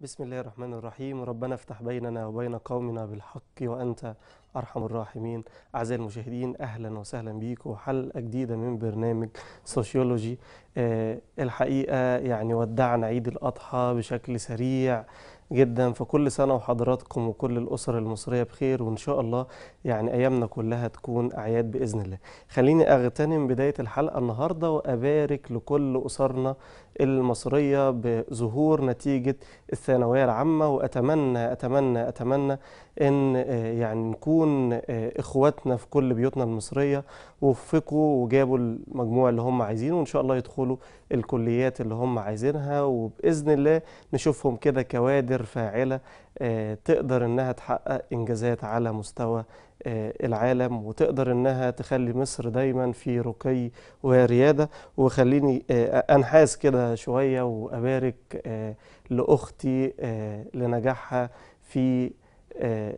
بسم الله الرحمن الرحيم ربنا افتح بيننا وبين قومنا بالحق وأنت أرحم الراحمين أعزائي المشاهدين أهلا وسهلا بيكم وحلقة جديدة من برنامج سوشيولوجي أه الحقيقة يعني ودعنا عيد الأضحى بشكل سريع جدا فكل سنة وحضراتكم وكل الأسر المصرية بخير وإن شاء الله يعني أيامنا كلها تكون أعياد بإذن الله خليني أغتنم بداية الحلقة النهاردة وأبارك لكل أسرنا المصرية بظهور نتيجة الثانوية العامة وأتمنى أتمنى أتمنى أن آه، يعني نكون يكون آه، اخواتنا في كل بيوتنا المصريه وفقوا وجابوا المجموع اللي هم عايزينه وان شاء الله يدخلوا الكليات اللي هم عايزينها وباذن الله نشوفهم كده كوادر فاعله آه، تقدر انها تحقق انجازات على مستوى آه، العالم وتقدر انها تخلي مصر دايما في رقي ورياده وخليني انحاز كده شويه وابارك لاختي لنجاحها في آه،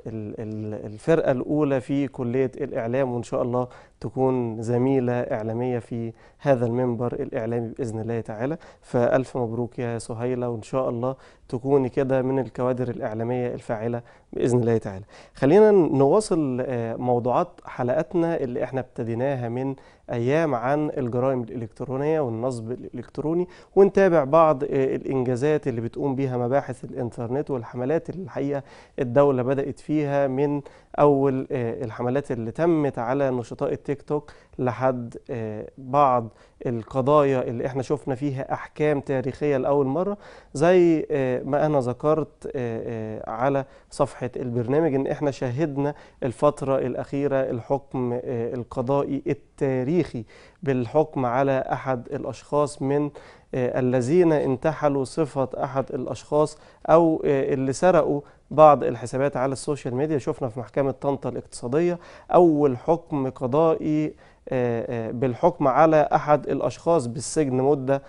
الفرقة الأولى في كلية الإعلام وإن شاء الله تكون زميلة إعلامية في هذا المنبر الإعلامي بإذن الله تعالى فألف مبروك يا سهيلة وإن شاء الله تكوني كده من الكوادر الإعلامية الفاعلة بإذن الله تعالى خلينا نواصل آه، موضوعات حلقتنا اللي احنا ابتديناها من أيام عن الجرائم الإلكترونية والنصب الإلكتروني ونتابع بعض آه، الإنجازات اللي بتقوم بيها مباحث الإنترنت والحملات اللي الحقيقة الدولة بدأت فيها من أول آه، الحملات اللي تمت على نشطاء التلك تيك توك لحد آه، بعض القضايا اللي احنا شفنا فيها احكام تاريخيه لاول مره زي آه، ما انا ذكرت آه، على صفحه البرنامج ان احنا شاهدنا الفتره الاخيره الحكم القضائي التاريخي بالحكم على احد الاشخاص من آه، الذين انتحلوا صفة أحد الأشخاص أو آه، اللي سرقوا بعض الحسابات على السوشيال ميديا شفنا في محكمة طنطا الاقتصادية أول حكم قضائي آه، بالحكم على أحد الأشخاص بالسجن مدة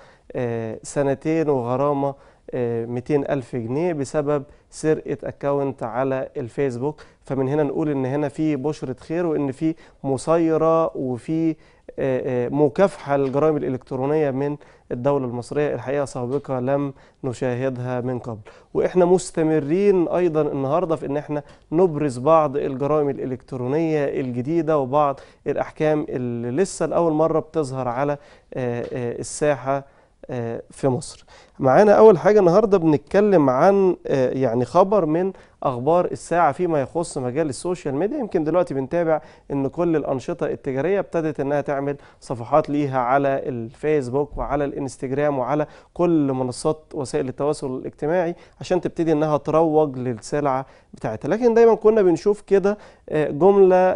سنتين وغرامة 200 ألف جنيه بسبب سرقه اكونت على الفيسبوك فمن هنا نقول ان هنا في بشره خير وان في مسيرة وفي آه، آه، مكافحه للجرائم الالكترونيه من الدوله المصريه الحقيقه سابقه لم نشاهدها من قبل واحنا مستمرين ايضا النهارده في ان احنا نبرز بعض الجرائم الالكترونيه الجديده وبعض الاحكام اللي لسه لاول مره بتظهر على آه، الساحه آه، في مصر معانا اول حاجه النهارده بنتكلم عن آه، يعني خبر من اخبار الساعه فيما يخص مجال السوشيال ميديا يمكن دلوقتي بنتابع ان كل الانشطه التجاريه ابتدت انها تعمل صفحات ليها على الفيسبوك وعلى الانستجرام وعلى كل منصات وسائل التواصل الاجتماعي عشان تبتدي انها تروج للسلعه بتاعتها لكن دايما كنا بنشوف كده آه، جمله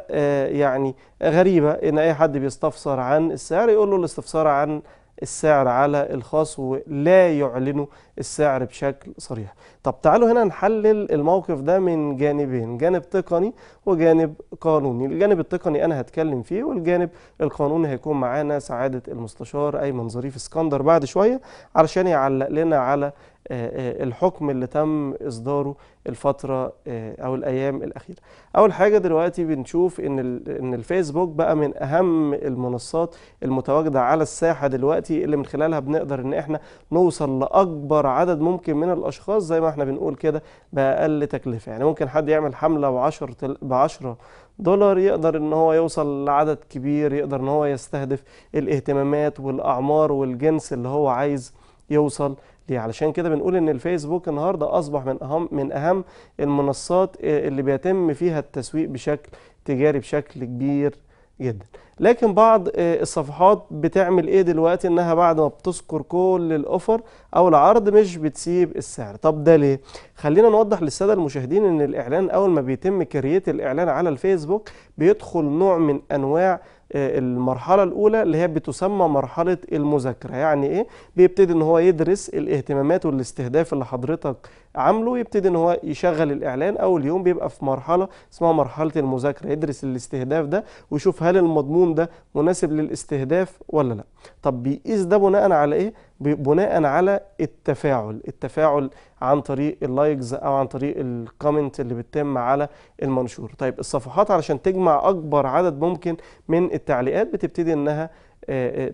يعني غريبه ان اي حد بيستفسر عن السعر يقول له الاستفسار عن السعر على الخاص ولا يعلنوا السعر بشكل صريح طب تعالوا هنا نحلل الموقف ده من جانبين جانب تقني وجانب قانوني الجانب التقني انا هتكلم فيه والجانب القانوني هيكون معانا سعاده المستشار ايمن ظريف اسكندر بعد شويه علشان يعلق لنا على آه، آه، الحكم اللي تم إصداره الفترة آه، أو الأيام الأخيرة أول حاجة دلوقتي بنشوف إن, إن الفيسبوك بقى من أهم المنصات المتواجدة على الساحة دلوقتي اللي من خلالها بنقدر إن إحنا نوصل لأكبر عدد ممكن من الأشخاص زي ما إحنا بنقول كده بأقل تكلفة يعني ممكن حد يعمل حملة بعشر ب 10 دولار يقدر ان هو يوصل لعدد كبير يقدر ان هو يستهدف الاهتمامات والاعمار والجنس اللي هو عايز يوصل ليه علشان كده بنقول ان الفيسبوك النهارده اصبح من اهم من اهم المنصات آه، اللي بيتم فيها التسويق بشكل تجاري بشكل كبير جدا لكن بعض آه، الصفحات بتعمل ايه دلوقتي انها بعد ما بتذكر كل الاوفر او العرض مش بتسيب السعر طب ده ليه خلينا نوضح للساده المشاهدين ان الاعلان اول ما بيتم كريت الاعلان على الفيسبوك بيدخل نوع من انواع آه، المرحلة الأولى اللي هي بتسمى مرحلة المذاكرة يعني إيه؟ بيبتدي إن هو يدرس الاهتمامات والاستهداف اللي حضرتك عامله يبتدي ان هو يشغل الاعلان اول يوم بيبقى في مرحله اسمها مرحله المذاكره يدرس الاستهداف ده ويشوف هل المضمون ده مناسب للاستهداف ولا لا طب بيقيس ده بناء على ايه بناء على التفاعل التفاعل عن طريق اللايكز او عن طريق الكومنت اللي بتتم على المنشور طيب الصفحات علشان تجمع اكبر عدد ممكن من التعليقات بتبتدي انها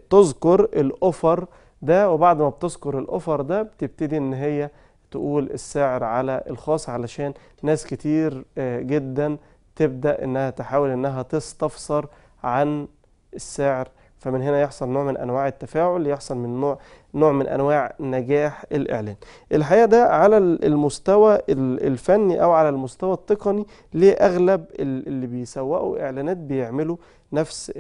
تذكر الاوفر ده وبعد ما بتذكر الاوفر ده بتبتدي ان هي تقول السعر على الخاص علشان ناس كتير آه، جدا تبدأ انها تحاول انها تستفسر عن السعر فمن هنا يحصل نوع من انواع التفاعل يحصل من نوع نوع من انواع نجاح الاعلان الحقيقه ده على المستوى الفني او على المستوى التقني ليه اغلب اللي بيسوقوا اعلانات بيعملوا نفس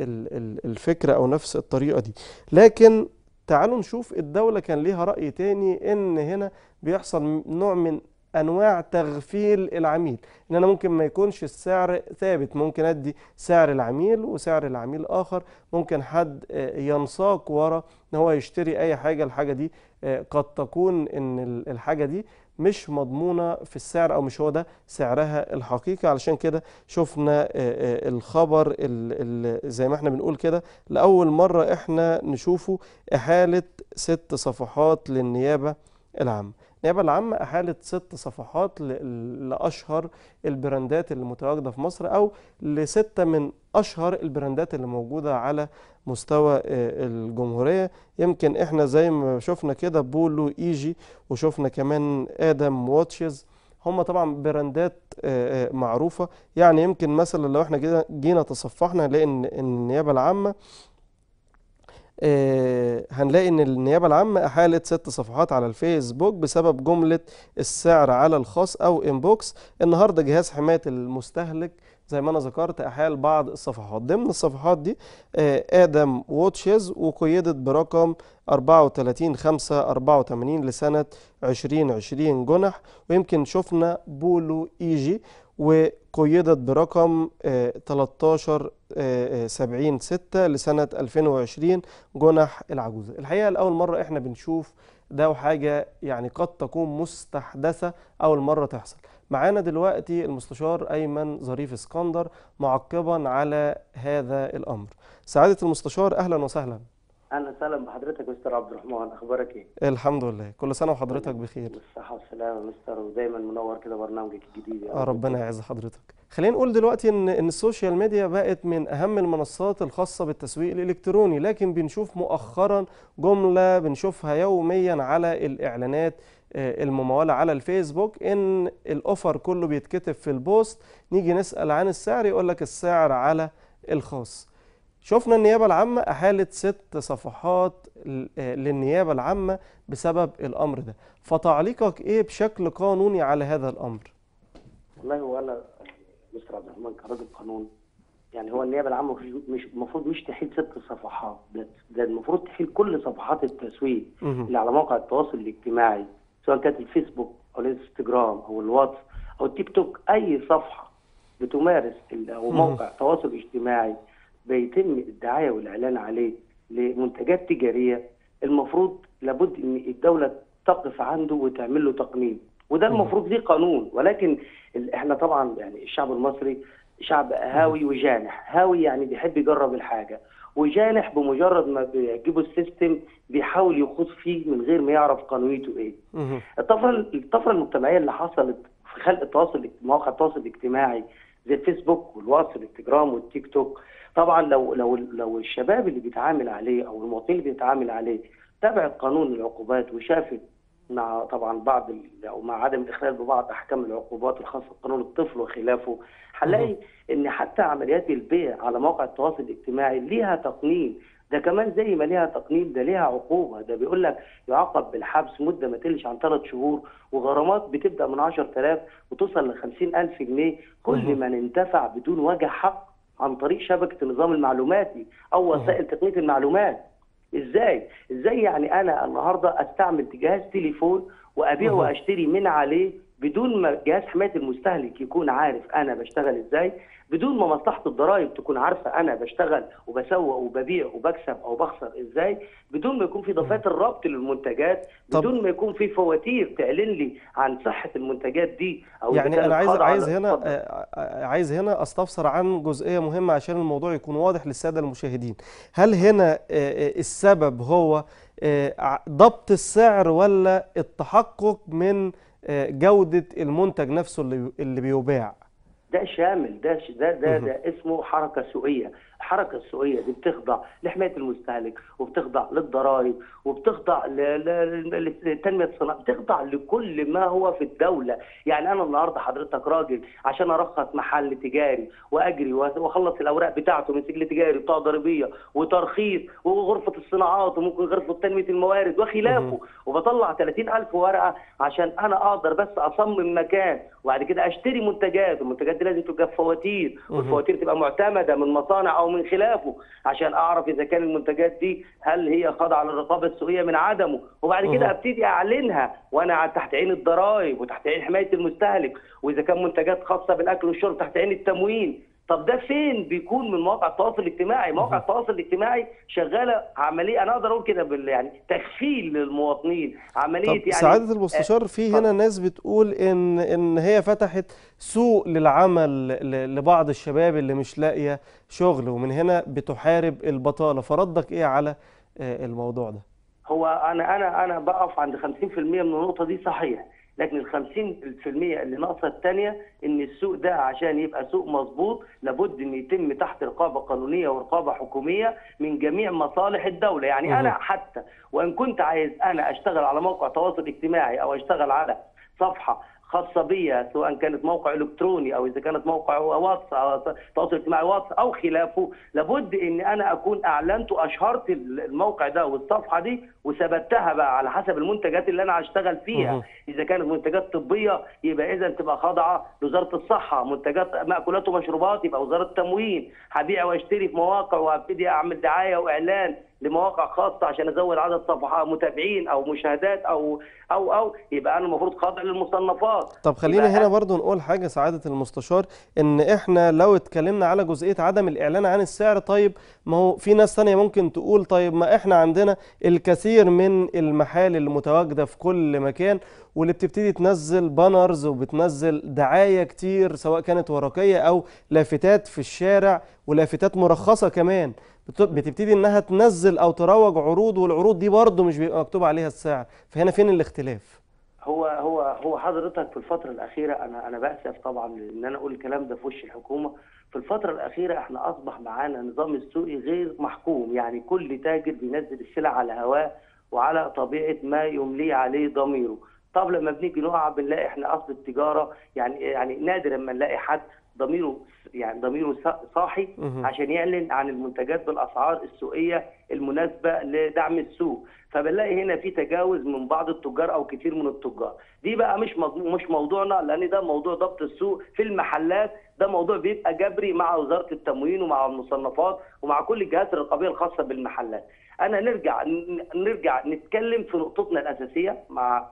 الفكره او نفس الطريقه دي لكن تعالوا نشوف الدولة كان ليها رأي تاني ان هنا بيحصل نوع من انواع تغفيل العميل ان انا ممكن ما يكونش السعر ثابت ممكن ادي سعر العميل وسعر العميل اخر ممكن حد آه، ينساق ورا ان هو يشتري اي حاجة الحاجة دي آه، قد تكون ان الحاجة دي مش مضمونة في السعر أو مش هو ده سعرها الحقيقي علشان كده شفنا آه، آه، الخبر زي ما احنا بنقول كده لأول مرة احنا نشوفه إحالة ست صفحات للنيابة العامة النيابه العامه احالت ست صفحات لاشهر البراندات اللي متواجده في مصر او لسته من اشهر البراندات اللي موجوده على مستوى آه، الجمهوريه يمكن احنا زي ما شفنا كده بولو ايجي وشفنا كمان ادم واتشز هم طبعا براندات آه، آه، معروفه يعني يمكن مثلا لو احنا جينا تصفحنا لان النيابه العامه آه، هنلاقي ان النيابه العامه احالت ست صفحات على الفيسبوك بسبب جمله السعر على الخاص او انبوكس النهارده جهاز حمايه المستهلك زي ما انا ذكرت احال بعض الصفحات ضمن الصفحات دي آه، ادم ووتشز وقيدت برقم 34 5 84 لسنه 2020 جنح ويمكن شفنا بولو ايجي وقيدت برقم 13 آه، سبعين ستة لسنة 2020 جنح العجوزة الحقيقة لأول مرة إحنا بنشوف ده وحاجة يعني قد تكون مستحدثة أول مرة تحصل معانا دلوقتي المستشار أيمن ظريف اسكندر معقبا على هذا الأمر سعادة المستشار أهلا وسهلا اهلا وسهلا بحضرتك مستر عبد الرحمن اخبارك ايه الحمد لله كل سنه وحضرتك طيب. بخير بالصحه والسلامه مستر ودايما منور كده برنامجك الجديد يا يعني. ربنا يعز حضرتك خلينا نقول دلوقتي ان ان السوشيال ميديا بقت من اهم المنصات الخاصه بالتسويق الالكتروني لكن بنشوف مؤخرا جمله بنشوفها يوميا على الاعلانات آه، الممولة على الفيسبوك ان الاوفر كله بيتكتب في البوست نيجي نسأل عن السعر يقول لك السعر على الخاص شفنا النيابة العامة أحالت ست صفحات آه، للنيابة العامة بسبب الأمر ده فتعليقك إيه بشكل قانوني على هذا الأمر؟ والله هو أنا مستر عبد الرحمن كراجل قانون يعني هو النيابة العامة مش المفروض مش تحيل ست صفحات ده المفروض تحيل كل صفحات التسويق اللي على مواقع التواصل الاجتماعي سواء كانت الفيسبوك أو الانستجرام أو الواتس أو التيك توك أي صفحة بتمارس أو موقع تواصل اجتماعي بيتم الدعايه والاعلان عليه لمنتجات تجاريه المفروض لابد ان الدوله تقف عنده وتعمل له تقنين وده المفروض ليه قانون ولكن احنا طبعا يعني الشعب المصري شعب هاوي وجانح هاوي يعني بيحب يجرب الحاجه وجانح بمجرد ما بيعجبه السيستم بيحاول يخوض فيه من غير ما يعرف قانونيته ايه الطفره الطفره المجتمعيه اللي حصلت في خلق التواصل مواقع التواصل الاجتماعي زي الفيسبوك والواتس والانستجرام والتيك توك طبعا لو لو لو الشباب اللي بيتعامل عليه او المواطنين اللي بيتعامل عليه تابع قانون العقوبات وشاف مع طبعا بعض او مع عدم الاخلال ببعض احكام العقوبات الخاصه بقانون الطفل وخلافه هنلاقي ان حتى عمليات البيع على مواقع التواصل الاجتماعي ليها تقنين ده كمان زي ما ليها تقنين ده ليها عقوبه ده بيقول لك يعاقب بالحبس مده ما تقلش عن ثلاث شهور وغرامات بتبدا من 10000 وتوصل ل 50000 جنيه كل من انتفع بدون وجه حق عن طريق شبكه النظام المعلوماتي او وسائل تقنيه المعلومات ازاي ازاي يعني انا النهارده استعمل جهاز تليفون وابيع واشتري من عليه بدون ما جهاز حمايه المستهلك يكون عارف انا بشتغل ازاي بدون ما مصلحه الضرائب تكون عارفه انا بشتغل وبسوق وببيع وبكسب او بخسر ازاي بدون ما يكون في ضفات الربط للمنتجات بدون ما يكون في فواتير تعلن لي عن صحه المنتجات دي او يعني انا عايز عايز هنا آه، آه، عايز هنا استفسر عن جزئيه مهمه عشان الموضوع يكون واضح للساده المشاهدين هل هنا آه، السبب هو ضبط السعر ولا التحقق من آه، جودة المنتج نفسه اللي بيباع ده شامل ده ده ده, ده اسمه حركة سوقية الحركه السوقيه دي بتخضع لحمايه المستهلك وبتخضع للضرائب وبتخضع للتنميه الصناعيه بتخضع لكل ما هو في الدوله يعني انا النهارده حضرتك راجل عشان ارخص محل تجاري واجري واخلص الاوراق بتاعته من سجل تجاري بتاع ضريبيه وترخيص وغرفه الصناعات وممكن غرفه تنميه الموارد وخلافه وبطلع 30000 ورقه عشان انا اقدر بس اصمم مكان وبعد كده اشتري منتجات والمنتجات دي لازم تبقى فواتير والفواتير تبقى معتمده من مصانع او من خلافه عشان اعرف اذا كان المنتجات دي هل هي خاضعه للرقابه السوقيه من عدمه وبعد كده ابتدي اعلنها وانا تحت عين الضرائب وتحت عين حمايه المستهلك واذا كان منتجات خاصه بالاكل والشرب تحت عين التموين طب ده فين بيكون من مواقع التواصل الاجتماعي؟ مواقع التواصل الاجتماعي شغاله عمليه انا اقدر اقول كده بال يعني تخفيل للمواطنين عمليه طب يعني سعاده المستشار في هنا ناس بتقول ان ان هي فتحت سوق للعمل لبعض الشباب اللي مش لاقيه شغل ومن هنا بتحارب البطاله فردك ايه على آه، الموضوع ده؟ هو انا انا انا بقف عند 50% من النقطه دي صحيح لكن ال 50% اللي ناقصه الثانيه ان السوق ده عشان يبقى سوق مظبوط لابد ان يتم تحت رقابه قانونيه ورقابه حكوميه من جميع مصالح الدوله يعني انا حتى وان كنت عايز انا اشتغل على موقع تواصل اجتماعي او اشتغل على صفحه خاصه بي سواء كانت موقع الكتروني او اذا كانت موقع واتس او تواصل اجتماعي واتس او خلافه لابد ان انا اكون اعلنت واشهرت الموقع ده والصفحه دي وثبتها بقى على حسب المنتجات اللي انا هشتغل فيها اذا كانت منتجات طبيه يبقى اذا تبقى خاضعه لوزاره الصحه منتجات ماكولات ومشروبات يبقى وزاره التموين هبيع واشتري في مواقع وهبتدي اعمل دعايه واعلان لمواقع خاصه عشان ازود عدد صفحات متابعين او مشاهدات او او او يبقى انا المفروض خاضع للمصنفات طب خلينا هنا برضو نقول حاجه سعاده المستشار ان احنا لو اتكلمنا على جزئيه عدم الاعلان عن السعر طيب ما هو في ناس ثانيه ممكن تقول طيب ما احنا عندنا الكثير من المحال المتواجده في كل مكان واللي بتبتدي تنزل بانرز وبتنزل دعايه كتير سواء كانت ورقيه او لافتات في الشارع ولافتات مرخصه كمان بتبتدي انها تنزل او تروج عروض والعروض دي برضه مش بيبقى مكتوب عليها السعر فهنا فين الاختلاف هو هو هو حضرتك في الفتره الاخيره انا انا باسف طبعا ان انا اقول الكلام ده في وش الحكومه في الفتره الاخيره احنا اصبح معانا نظام السوقي غير محكوم يعني كل تاجر بينزل السلع على هواه وعلى طبيعه ما يمليه عليه ضميره طب لما بنيجي نقع بنلاقي احنا اصل التجاره يعني يعني نادرا ما نلاقي حد ضميره يعني ضميره صاحي عشان يعلن عن المنتجات بالاسعار السوقيه المناسبه لدعم السوق فبنلاقي هنا في تجاوز من بعض التجار او كثير من التجار دي بقى مش مش موضوعنا لان ده موضوع ضبط السوق في المحلات ده موضوع بيبقى جبري مع وزاره التموين ومع المصنفات ومع كل الجهات الرقابيه الخاصه بالمحلات انا نرجع نرجع نتكلم في نقطتنا الاساسيه مع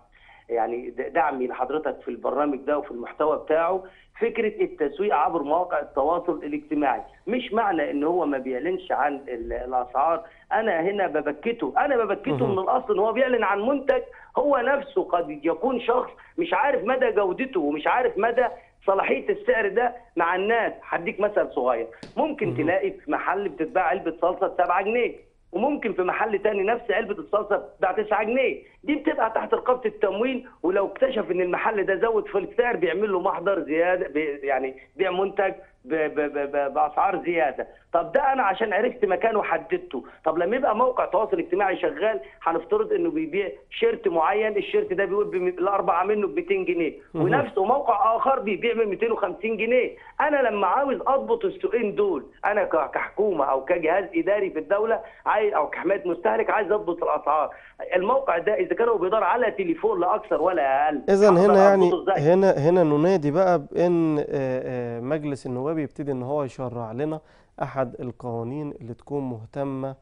يعني دعمي لحضرتك في البرنامج ده وفي المحتوى بتاعه فكره التسويق عبر مواقع التواصل الاجتماعي مش معنى ان هو ما بيعلنش عن الاسعار انا هنا ببكته انا ببكته من الاصل ان هو بيعلن عن منتج هو نفسه قد يكون شخص مش عارف مدى جودته ومش عارف مدى صلاحيه السعر ده مع الناس هديك مثل صغير ممكن تلاقي في محل بتتباع علبه صلصه ب 7 جنيه وممكن في محل تاني نفس علبه الصلصه بتتباع 9 جنيه دي بتبقى تحت رقابه التموين ولو اكتشف ان المحل ده زود في السعر بيعمل له محضر زياده يعني بيع منتج باسعار زياده طب ده انا عشان عرفت مكانه وحددته طب لما يبقى موقع تواصل اجتماعي شغال هنفترض انه بيبيع شيرت معين الشيرت ده بيقول الاربعه منه ب 200 جنيه ونفسه موقع اخر بيبيع ب 250 جنيه انا لما عاوز اضبط السوقين دول انا كحكومه او كجهاز اداري في الدوله عايز او كحمايه مستهلك عايز اضبط الاسعار الموقع ده كانوا بيدار على تليفون لا اكثر ولا اقل اذا هنا يعني هنا هنا ننادي بقى بان آه، آه، مجلس النواب يبتدي ان هو يشرع لنا احد القوانين اللي تكون مهتمه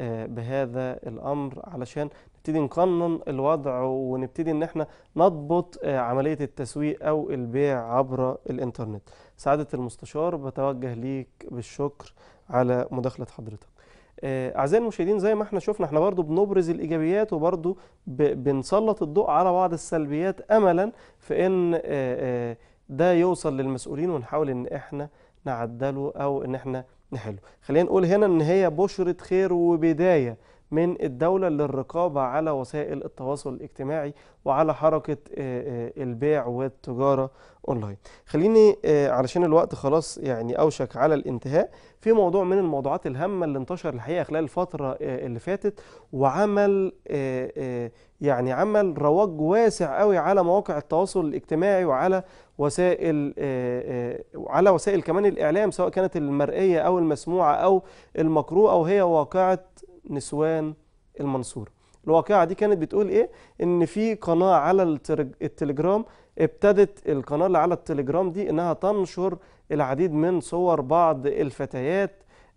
آه، بهذا الامر علشان نبتدي نقنن الوضع ونبتدي ان احنا نضبط عمليه التسويق او البيع عبر الانترنت سعاده المستشار بتوجه ليك بالشكر على مداخله حضرتك آه، اعزائي المشاهدين زي ما احنا شفنا احنا برضو بنبرز الايجابيات وبرضو بنسلط الضوء على بعض السلبيات املا في ان آه، آه، ده يوصل للمسؤولين ونحاول ان احنا نعدله او ان احنا نحله خلينا نقول هنا ان هي بشرة خير وبداية من الدولة للرقابة على وسائل التواصل الاجتماعي وعلى حركة آه، آه، البيع والتجارة اونلاين خليني آه، علشان الوقت خلاص يعني اوشك على الانتهاء في موضوع من الموضوعات الهامة اللي انتشر الحقيقة خلال الفترة اللي فاتت وعمل يعني عمل رواج واسع قوي على مواقع التواصل الاجتماعي وعلى وسائل وعلى وسائل كمان الاعلام سواء كانت المرئية او المسموعة او المقروءة وهي واقعة نسوان المنصورة الواقعة دي كانت بتقول ايه ان في قناة على التليجرام ابتدت القناة اللي على التليجرام دي انها تنشر العديد من صور بعض الفتيات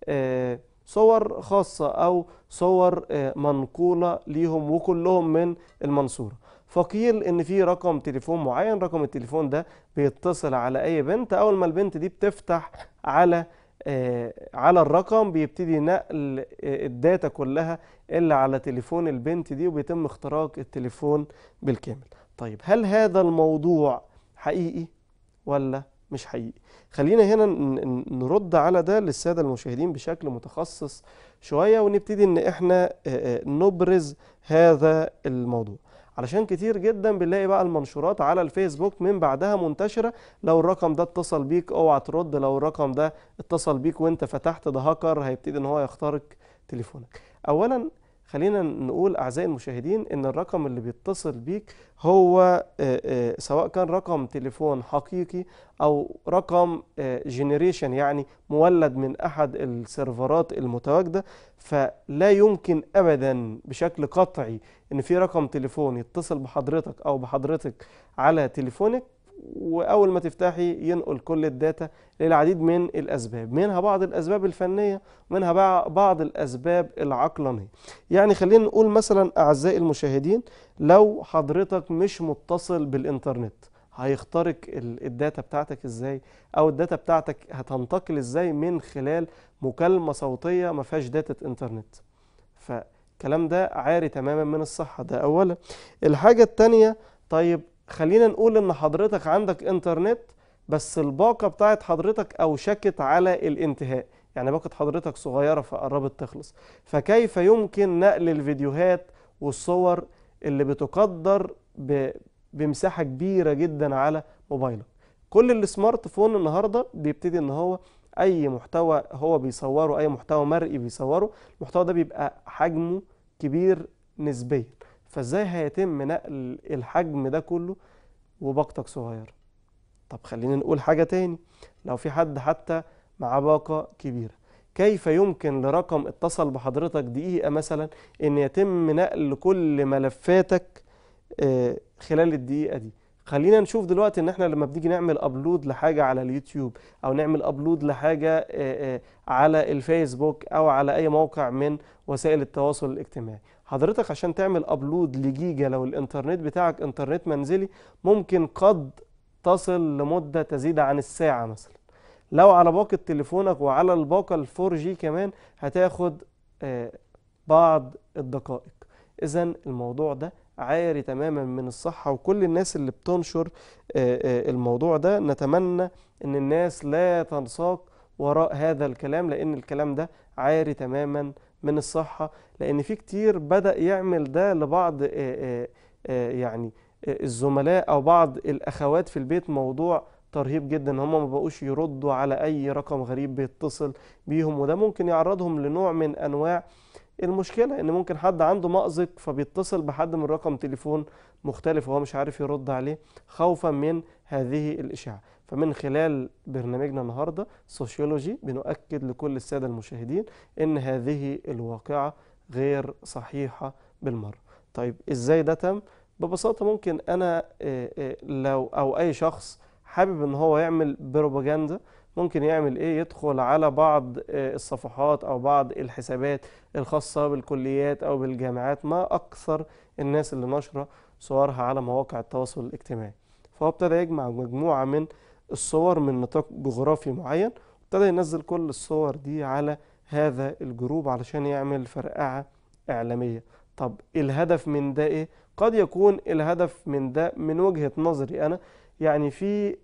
آه، صور خاصة أو صور آه، منقولة ليهم وكلهم من المنصورة فقيل إن في رقم تليفون معين رقم التليفون ده بيتصل على أي بنت أول ما البنت دي بتفتح على آه، على الرقم بيبتدي نقل آه، الداتا كلها اللي على تليفون البنت دي وبيتم اختراق التليفون بالكامل طيب هل هذا الموضوع حقيقي ولا مش حقيقي خلينا هنا نرد على ده للسادة المشاهدين بشكل متخصص شوية ونبتدي ان احنا آه، نبرز هذا الموضوع علشان كتير جدا بنلاقي بقى المنشورات على الفيسبوك من بعدها منتشره لو الرقم ده اتصل بيك اوعى ترد لو الرقم ده اتصل بيك وانت فتحت ده هاكر هيبتدي ان هو يخترق تليفونك اولا خلينا نقول أعزائي المشاهدين إن الرقم اللي بيتصل بيك هو آه، آه، سواء كان رقم تليفون حقيقي أو رقم جنريشن آه، يعني مولد من أحد السيرفرات المتواجدة فلا يمكن أبدا بشكل قطعي إن في رقم تليفون يتصل بحضرتك أو بحضرتك على تليفونك واول ما تفتحي ينقل كل الداتا للعديد من الاسباب منها بعض الاسباب الفنيه ومنها بعض الاسباب العقلانيه يعني خلينا نقول مثلا اعزائي المشاهدين لو حضرتك مش متصل بالانترنت هيخترق الداتا بتاعتك ازاي او الداتا بتاعتك هتنتقل ازاي من خلال مكالمه صوتيه ما فيهاش داتا انترنت فالكلام ده عاري تماما من الصحه ده اولا الحاجه الثانيه طيب خلينا نقول ان حضرتك عندك انترنت بس الباقة بتاعت حضرتك أوشكت على الانتهاء يعني باقة حضرتك صغيرة فقربت تخلص فكيف يمكن نقل الفيديوهات والصور اللي بتقدر بمساحة كبيرة جدا على موبايلك كل السمارت فون النهاردة بيبتدي ان هو اي محتوى هو بيصوره اي محتوى مرئي بيصوره المحتوى ده بيبقى حجمه كبير نسبيا فازاي هيتم نقل الحجم ده كله وباقتك صغيره طب خلينا نقول حاجه تاني لو في حد حتى معاه باقه كبيره كيف يمكن لرقم اتصل بحضرتك دقيقه مثلا ان يتم نقل كل ملفاتك آه، خلال الدقيقه دي خلينا نشوف دلوقتي ان احنا لما بنيجي نعمل ابلود لحاجه على اليوتيوب او نعمل ابلود لحاجه آه، آه، على الفيسبوك او على اي موقع من وسائل التواصل الاجتماعي حضرتك عشان تعمل ابلود لجيجا لو الانترنت بتاعك انترنت منزلي ممكن قد تصل لمدة تزيد عن الساعة مثلا لو على باقة تليفونك وعلى الباقة الفور جي كمان هتاخد آه، بعض الدقائق اذا الموضوع ده عاري تماما من الصحة وكل الناس اللي بتنشر آه، آه، الموضوع ده نتمنى ان الناس لا تنساق وراء هذا الكلام لان الكلام ده عاري تماما من الصحة لأن في كتير بدأ يعمل ده لبعض يعني الزملاء أو بعض الأخوات في البيت موضوع ترهيب جدا هم ما بقوش يردوا على أي رقم غريب بيتصل بيهم وده ممكن يعرضهم لنوع من أنواع المشكلة إن ممكن حد عنده مأزق فبيتصل بحد من رقم تليفون مختلف وهو مش عارف يرد عليه خوفا من هذه الإشاعة فمن خلال برنامجنا النهارده سوشيولوجي بنؤكد لكل الساده المشاهدين ان هذه الواقعه غير صحيحه بالمره. طيب ازاي ده تم؟ ببساطه ممكن انا آه، آه، لو او اي شخص حابب ان هو يعمل بروباجندا ممكن يعمل ايه يدخل على بعض آه، الصفحات او بعض الحسابات الخاصه بالكليات او بالجامعات ما اكثر الناس اللي نشره صورها على مواقع التواصل الاجتماعي فهو ابتدى يجمع مجموعه من الصور من نطاق جغرافي معين ابتدى ينزل كل الصور دي على هذا الجروب علشان يعمل فرقعة إعلامية طب الهدف من ده إيه؟ قد يكون الهدف من ده من وجهة نظري أنا يعني في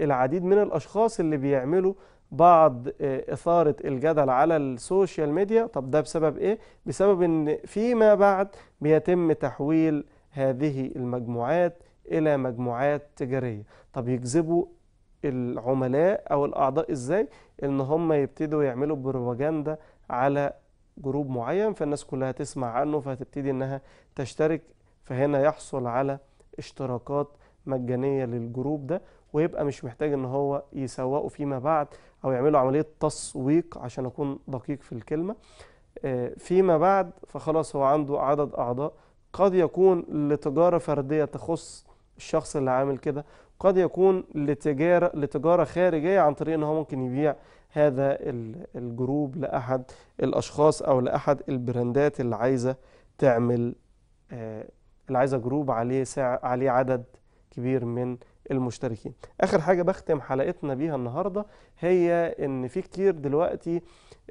العديد من الأشخاص اللي بيعملوا بعض إثارة الجدل على السوشيال ميديا طب ده بسبب إيه؟ بسبب إن فيما بعد بيتم تحويل هذه المجموعات إلى مجموعات تجارية طب يجذبوا العملاء أو الأعضاء إزاي إن هم يبتدوا يعملوا بروباجندا على جروب معين فالناس كلها تسمع عنه فهتبتدي إنها تشترك فهنا يحصل على اشتراكات مجانية للجروب ده ويبقى مش محتاج ان هو يسوقه فيما بعد او يعملوا عملية تسويق عشان اكون دقيق في الكلمة آه، فيما بعد فخلاص هو عنده عدد اعضاء قد يكون لتجارة فردية تخص الشخص اللي عامل كده قد يكون لتجارة, لتجارة خارجية عن طريق ان هو ممكن يبيع هذا الجروب لأحد الأشخاص أو لأحد البراندات اللي عايزة تعمل آه، اللي عايزة جروب عليه, ساعة عليه عدد كبير من المشتركين آخر حاجة بختم حلقتنا بيها النهاردة هي ان في كتير دلوقتي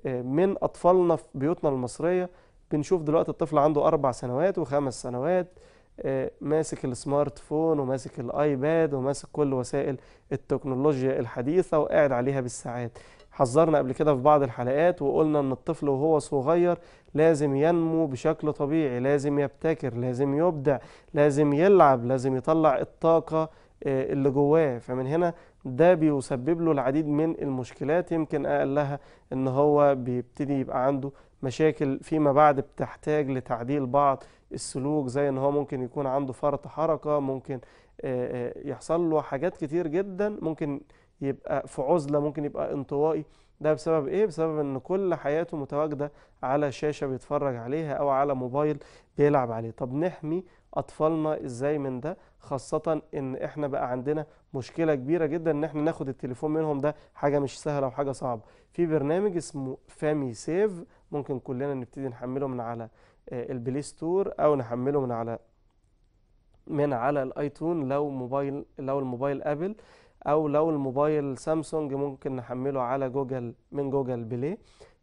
آه، من أطفالنا في بيوتنا المصرية بنشوف دلوقتي الطفل عنده أربع سنوات وخمس سنوات آه، ماسك السمارت فون وماسك الايباد وماسك كل وسائل التكنولوجيا الحديثة وقاعد عليها بالساعات حذرنا قبل كده في بعض الحلقات وقلنا ان الطفل وهو صغير لازم ينمو بشكل طبيعي لازم يبتكر لازم يبدع لازم يلعب لازم يطلع الطاقة آه، اللي جواه فمن هنا ده بيسبب له العديد من المشكلات يمكن اقلها ان هو بيبتدي يبقى عنده مشاكل فيما بعد بتحتاج لتعديل بعض السلوك زي ان هو ممكن يكون عنده فرط حركه ممكن يحصل له حاجات كتير جدا ممكن يبقى في عزله ممكن يبقى انطوائي ده بسبب ايه بسبب ان كل حياته متواجده على شاشه بيتفرج عليها او على موبايل بيلعب عليه طب نحمي اطفالنا ازاي من ده خاصه ان احنا بقى عندنا مشكله كبيره جدا ان احنا ناخد التليفون منهم ده حاجه مش سهله وحاجه صعبه في برنامج اسمه فامي سيف ممكن كلنا نبتدي نحمله من على آه، البلاي ستور او نحمله من على من على الايتون لو موبايل لو الموبايل ابل او لو الموبايل سامسونج ممكن نحمله على جوجل من جوجل بلاي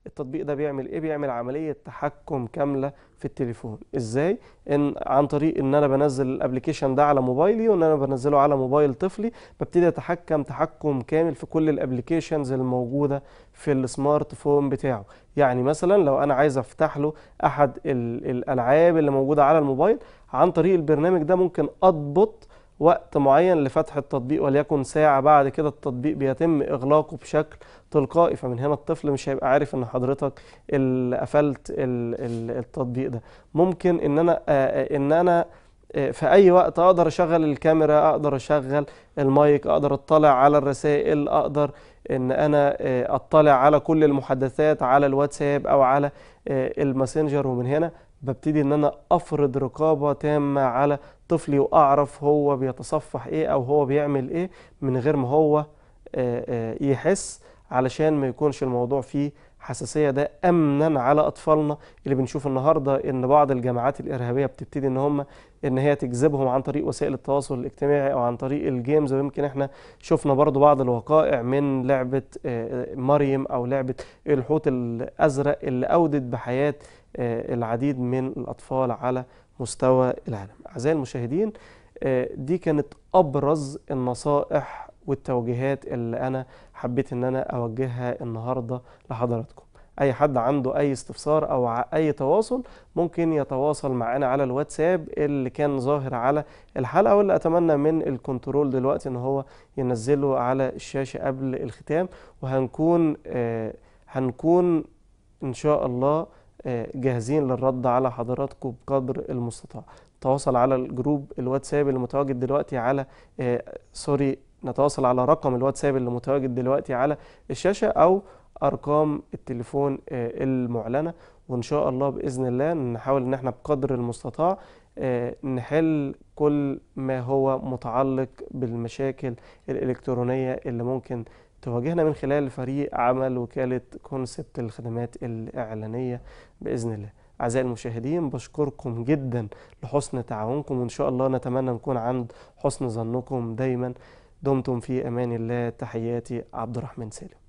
التطبيق ده بيعمل ايه بيعمل عمليه تحكم كامله في التليفون ازاي ان عن طريق ان انا بنزل الابلكيشن ده على موبايلي وان انا بنزله على موبايل طفلي ببتدي اتحكم تحكم كامل في كل الابلكيشنز الموجوده في السمارت فون بتاعه يعني مثلا لو انا عايز افتح له احد الالعاب اللي موجوده على الموبايل عن طريق البرنامج ده ممكن اضبط وقت معين لفتح التطبيق وليكن ساعة بعد كده التطبيق بيتم إغلاقه بشكل تلقائي فمن هنا الطفل مش هيبقى عارف ان حضرتك اللي قفلت التطبيق ده ممكن ان انا آه، آه، ان انا آه، في اي وقت اقدر اشغل الكاميرا اقدر اشغل المايك اقدر اطلع على الرسائل اقدر ان انا اطلع على كل المحادثات على الواتساب او على الماسنجر ومن هنا ببتدي ان انا افرض رقابه تامه على طفلي واعرف هو بيتصفح ايه او هو بيعمل ايه من غير ما هو آه، آه، يحس علشان ما يكونش الموضوع فيه حساسيه ده امنا على اطفالنا اللي بنشوف النهارده ان بعض الجماعات الارهابيه بتبتدي ان هم ان هي تجذبهم عن طريق وسائل التواصل الاجتماعي او عن طريق الجيمز ويمكن احنا شفنا برضو بعض الوقائع من لعبه آه، مريم او لعبه الحوت الازرق اللي اودت بحياه العديد من الاطفال على مستوى العالم أعزائي المشاهدين آه، دي كانت أبرز النصائح والتوجيهات اللي أنا حبيت إن أنا أوجهها النهاردة لحضراتكم أي حد عنده أي استفسار أو أي تواصل ممكن يتواصل معنا على الواتساب اللي كان ظاهر على الحلقة واللي أتمنى من الكنترول دلوقتي إن هو ينزله على الشاشة قبل الختام وهنكون آه هنكون إن شاء الله جاهزين للرد على حضراتكم بقدر المستطاع تواصل على الجروب الواتساب اللي متواجد دلوقتي على آه، سوري نتواصل على رقم الواتساب اللي متواجد دلوقتي على الشاشة أو أرقام التليفون آه، المعلنة وإن شاء الله بإذن الله نحاول إن احنا بقدر المستطاع آه، نحل كل ما هو متعلق بالمشاكل الإلكترونية اللي ممكن تواجهنا من خلال فريق عمل وكالة كونسبت الخدمات الإعلانية بإذن الله أعزائي المشاهدين بشكركم جدا لحسن تعاونكم وإن شاء الله نتمنى نكون عند حسن ظنكم دايما دمتم في أمان الله تحياتي عبد الرحمن سالم